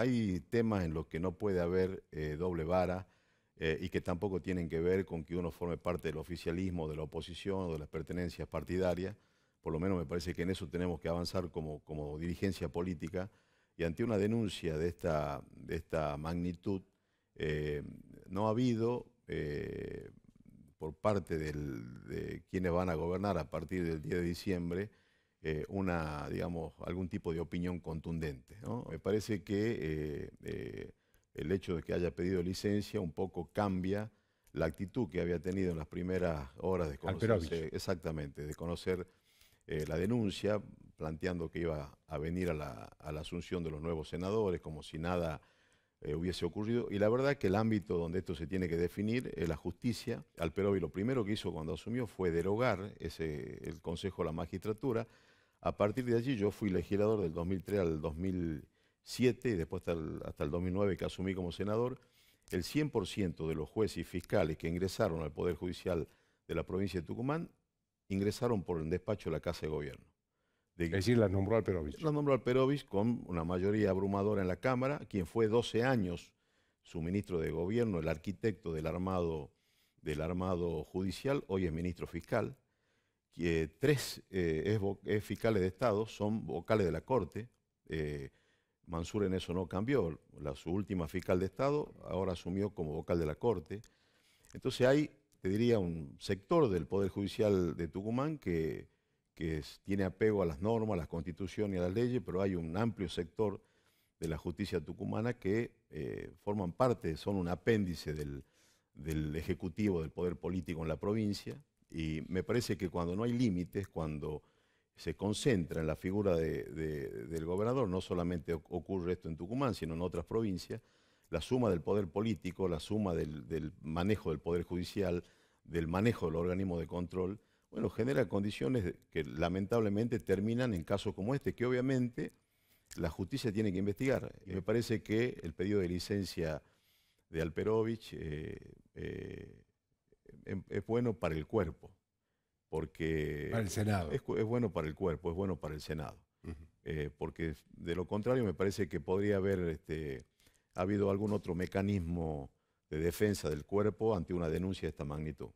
hay temas en los que no puede haber eh, doble vara eh, y que tampoco tienen que ver con que uno forme parte del oficialismo, de la oposición o de las pertenencias partidarias. Por lo menos me parece que en eso tenemos que avanzar como, como dirigencia política. Y ante una denuncia de esta, de esta magnitud, eh, no ha habido por parte de quienes van a gobernar a partir del 10 de diciembre eh, una, digamos, algún tipo de opinión contundente. Me parece que eh, eh, el hecho de que haya pedido licencia un poco cambia la actitud que había tenido en las primeras horas de conocer, exactamente, de conocer la denuncia, planteando que iba a venir a la, asunción de los nuevos senadores, como si nada hubiese ocurrido. Y la verdad que el ámbito donde esto se tiene que definir es la justicia. Alperovi lo primero que hizo cuando asumió fue derogar ese, el Consejo de la Magistratura a partir de allí yo fui legislador del 2003 al 2007 y después hasta el, 2009 que asumí como senador. El 100% de los jueces y fiscales que ingresaron al Poder Judicial de la provincia de Tucumán ingresaron por el despacho de la Casa de Gobierno. es decir, las nombró Peroviz. Las nombró al Perovis con una mayoría abrumadora en la Cámara, quien fue 12 años su ministro de Gobierno, el arquitecto del armado judicial, hoy es ministro fiscal que eh, tres eh, fiscales de Estado son vocales de la Corte. Eh, Mansur en eso no cambió. La, su última fiscal de Estado ahora asumió como vocal de la Corte. Entonces hay, te diría, un sector del Poder Judicial de Tucumán que, tiene apego a las normas, a la constitución y a las leyes, pero hay un amplio sector de la justicia tucumana que eh, forman parte, son un apéndice del Ejecutivo, del Poder Político en la provincia y me parece que cuando no hay límites, cuando se concentra en la figura del gobernador, no solamente ocurre esto en Tucumán, sino en otras provincias, la suma del poder político, la suma del, manejo del poder judicial, del manejo del organismo de control, bueno, genera condiciones que lamentablemente terminan en casos como este, que obviamente la justicia tiene que investigar. Y me parece que el pedido de licencia de Alperovich eh, eh, es bueno para el cuerpo, porque... Para el Senado. Es, bueno para el cuerpo, es bueno para el Senado. Eh, porque de lo contrario me parece que podría haber este, ha habido algún otro mecanismo de defensa del cuerpo ante una denuncia de esta magnitud.